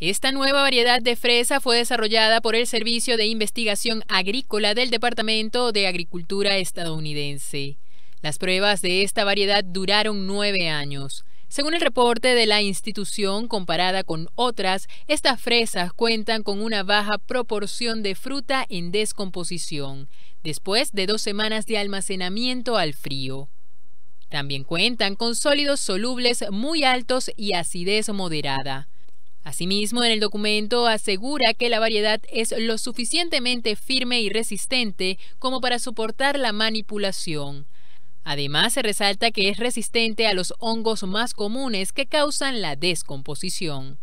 Esta nueva variedad de fresa fue desarrollada por el Servicio de Investigación Agrícola del Departamento de Agricultura estadounidense. Las pruebas de esta variedad duraron nueve años. Según el reporte de la institución, comparada con otras, estas fresas cuentan con una baja proporción de fruta en descomposición, después de dos semanas de almacenamiento al frío. También cuentan con sólidos solubles muy altos y acidez moderada. Asimismo, en el documento asegura que la variedad es lo suficientemente firme y resistente como para soportar la manipulación. Además, se resalta que es resistente a los hongos más comunes que causan la descomposición.